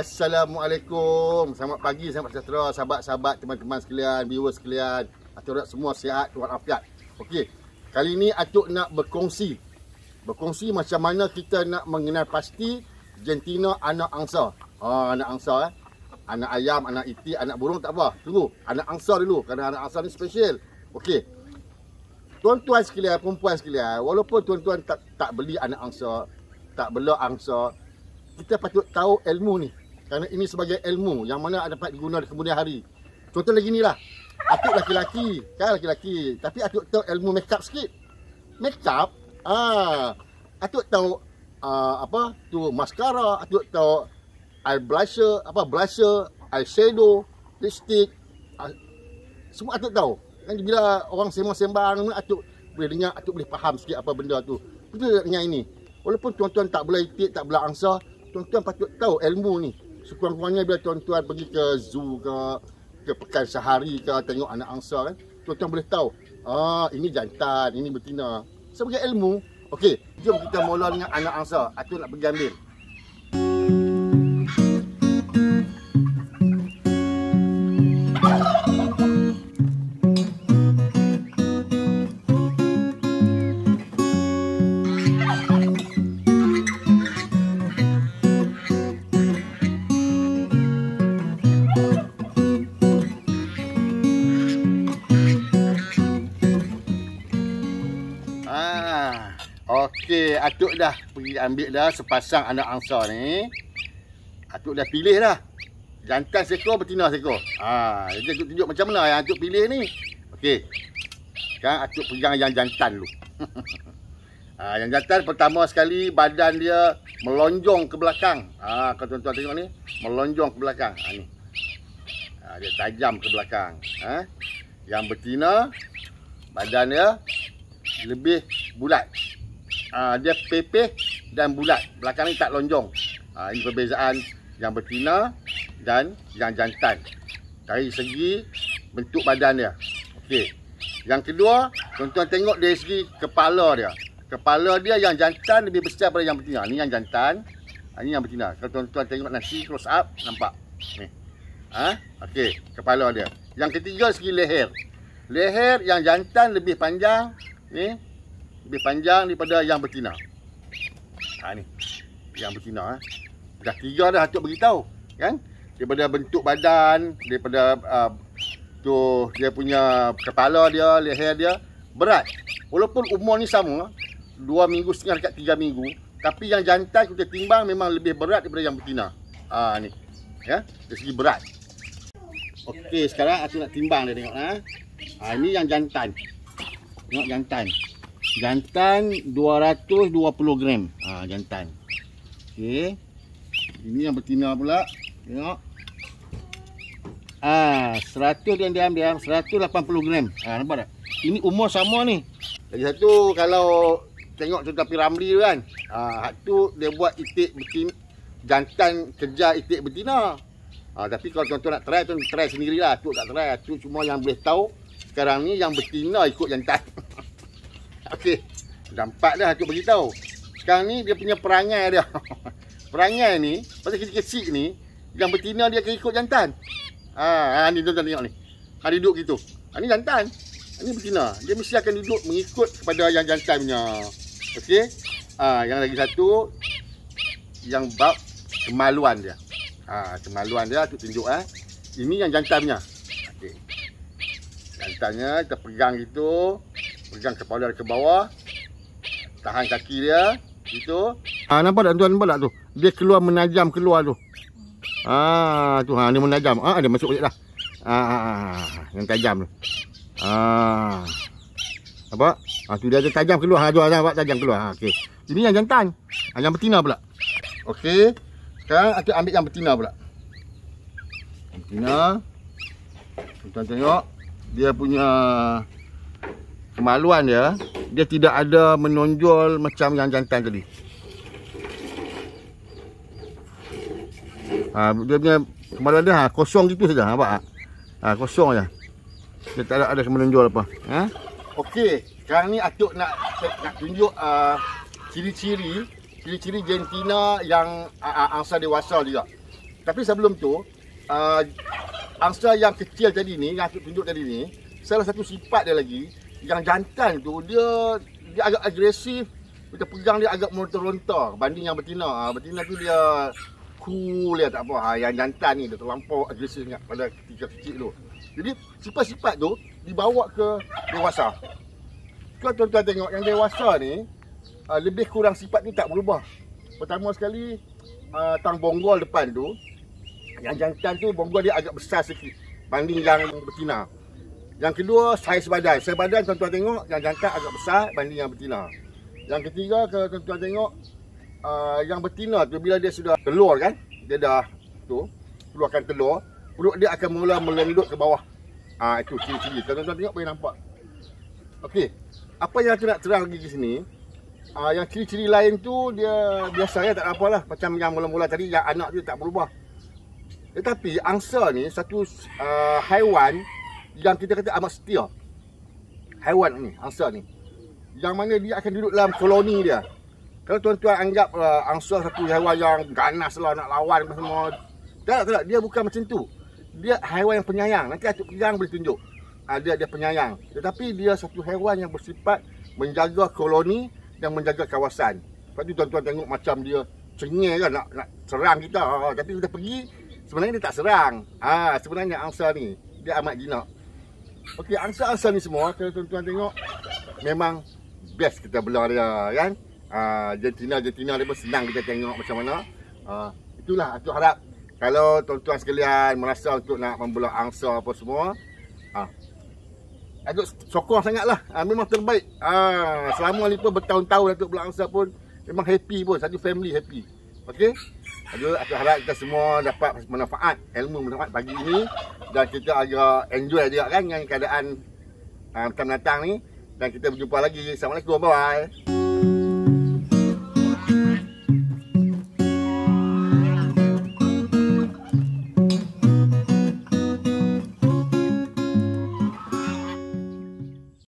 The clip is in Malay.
Assalamualaikum Selamat pagi, selamat sejahtera Sahabat-sahabat, teman-teman sekalian, viewers sekalian Atuk nak semua sihat, tuan afiat Okey, kali ini Atuk nak berkongsi Berkongsi macam mana kita nak mengenal pasti Jentina anak angsa ha, Anak angsa eh Anak ayam, anak itik, anak burung tak apa Tunggu, anak angsa dulu Kerana anak angsa ni special Okey Tuan-tuan sekalian, perempuan sekalian Walaupun tuan-tuan tak, tak beli anak angsa Tak bela angsa kita patut tahu ilmu ni kerana ini sebagai ilmu yang mana ada dapat digunakan di kemudian hari. Contoh lagi ni lah, Atuk laki-laki, kan laki-laki. Tapi atuk tahu ilmu makeup sikit. Makeup, ah. Atuk tahu ah, apa? Tu mascara, atuk tahu eye blusher, apa blusher, eye shadow, lipstick. Ah, semua atuk tahu. Kan bila orang sembang-sembang, atuk boleh dengar, atuk boleh faham sikit apa benda tu. Betul dengan ini. Walaupun tuan-tuan tak boleh itik tak boleh angsa, tuan-tuan patut tahu ilmu ni sekurang-kurangnya bila tuan-tuan pergi ke zoo ke ke pekan sehari ke tengok anak angsa kan tuan-tuan boleh tahu ah ini jantan ini betina sebagai ilmu okey jom kita mula dengan anak angsa aku nak pergi ambil Okey, Atuk dah pergi ambil dah sepasang anak angsa ni. Atuk dah pilih dah. Jantan seekor, betina seekor. Ha, jadi Atuk tunjuk macam mana yang Atuk pilih ni. Okey. Sekarang Atuk pegang yang jantan dulu. ha, yang jantan pertama sekali badan dia melonjong ke belakang. Ha, kau tuan-tuan tengok ni. Melonjong ke belakang. Ha, ni. Ha, dia tajam ke belakang. Ha? Yang betina, badan dia lebih bulat uh, dia pepeh dan bulat. Belakang ni tak lonjong. Uh, ini perbezaan yang betina dan yang jantan. Dari segi bentuk badan dia. Okey. Yang kedua, tuan-tuan tengok dari segi kepala dia. Kepala dia yang jantan lebih besar daripada yang betina. Ini yang jantan. Ah, ini yang betina. Kalau tuan-tuan tengok nasi close up, nampak. Ni. Ha? Okey, kepala dia. Yang ketiga, segi leher. Leher yang jantan lebih panjang. Ni, lebih panjang daripada yang betina. Ha ni. Yang betina eh. Dah tiga dah atuk beritahu, kan? Daripada bentuk badan, daripada uh, tu dia punya kepala dia, leher dia berat. Walaupun umur ni sama, dua minggu setengah dekat tiga minggu, tapi yang jantan kita timbang memang lebih berat daripada yang betina. Ha ni. Ya, dari segi berat. Okey, sekarang aku nak timbang dia tengok ha. Ha ini yang jantan. Tengok jantan jantan 220 gram ha, jantan okay, ini yang betina pula tengok ah ha, 100 diam diam diam 180 gram ah ha, nampak tak ini umur sama ni lagi satu kalau tengok contoh piramli tu kan ah ha, tu dia buat itik betina jantan kejar itik betina ha, tapi kalau tuan-tuan nak try tu try sendirilah tu tak try tu cuma yang boleh tahu sekarang ni yang betina ikut jantan Okey. Dapat dah aku beritahu. Sekarang ni dia punya perangai dia. perangai ni, pasal kita kecil ni, yang betina dia akan ikut jantan. Ah, ha ni tuan tengok ni. Ha duduk gitu. Ha ni jantan. Ha ni betina. Dia mesti akan duduk mengikut kepada yang jantan punya. Okey. Ah, yang lagi satu yang bab kemaluan dia. Ah, kemaluan dia tu tunjuk eh. Ini yang jantan Okey. Jantannya kita pegang gitu pegang kepala dia ke bawah tahan kaki dia gitu ha nampak tak tuan nampak tak tu dia keluar menajam keluar tu ha tu ha dia menajam ha dia masuk balik dah ha, ha, ha, ha. yang tajam tu ha apa ha tu dia ada tajam keluar ha tu ada ha, tajam keluar ha okey ini yang jantan ha, yang betina pula okey sekarang aku ambil yang betina pula betina tuan tengok dia punya kemaluan dia ya, dia tidak ada menonjol macam yang jantan tadi ha, dia punya kemaluan dia ha, kosong gitu saja nampak tak ha, kosong saja dia tak ada, ada menonjol apa ha? ok sekarang ni Atuk nak nak tunjuk ah, ciri-ciri uh, ciri-ciri jantina yang uh, angsa dewasa juga tapi sebelum tu uh, angsa yang kecil tadi ni yang Atuk tunjuk tadi ni salah satu sifat dia lagi yang jantan tu dia dia agak agresif macam pegang dia agak merontor-rontor banding yang betina ha, betina tu dia cool dia tak apa ha, yang jantan ni dia terlampau agresif sangat pada ketika kecil tu jadi sifat-sifat tu dibawa ke dewasa kalau tuan-tuan tengok yang dewasa ni ha, lebih kurang sifat ni tak berubah pertama sekali ha, tang bonggol depan tu yang jantan tu bonggol dia agak besar sikit banding yang betina yang kedua, saiz badan. Saiz badan tuan-tuan tengok yang jantan agak besar banding yang betina. Yang ketiga, kalau tuan-tuan tengok uh, yang betina tu bila dia sudah telur kan, dia dah tu keluarkan telur, perut dia akan mula melendut ke bawah. Ah uh, itu ciri-ciri. Kalau tuan-tuan tengok boleh nampak. Okey. Apa yang aku nak terang lagi di sini? Uh, yang ciri-ciri lain tu dia biasa ya, tak ada apalah. Macam yang mula-mula tadi yang anak tu tak berubah. Tetapi angsa ni satu uh, haiwan yang kita kata amat setia haiwan ni angsa ni yang mana dia akan duduk dalam koloni dia kalau tuan-tuan anggap uh, angsa satu haiwan yang ganas lah nak lawan apa semua tak tak dia bukan macam tu dia haiwan yang penyayang nanti atuk pegang boleh tunjuk ha, dia dia penyayang tetapi dia satu haiwan yang bersifat menjaga koloni dan menjaga kawasan sebab tu tuan-tuan tengok macam dia cengeng kan nak, nak serang kita ah, ah, tapi kita pergi sebenarnya dia tak serang ha, sebenarnya angsa ni dia amat jinak Okey, angsa-angsa ni semua kalau tuan-tuan tengok memang best kita belah dia kan. Ah uh, jantina jantina senang kita tengok macam mana. Ah itulah aku harap kalau tuan-tuan sekalian merasa untuk nak membelah angsa apa semua ah Datuk sokong sangatlah. Ah memang terbaik. Ah selama ni pun bertahun-tahun Datuk belah angsa pun memang happy pun satu family happy. Okey? adalah aku harap kita semua dapat manfaat ilmu manfaat pagi ini dan kita agak enjoy juga kan dengan keadaan uh, ah, akan datang ni dan kita berjumpa lagi. Assalamualaikum. Bye-bye.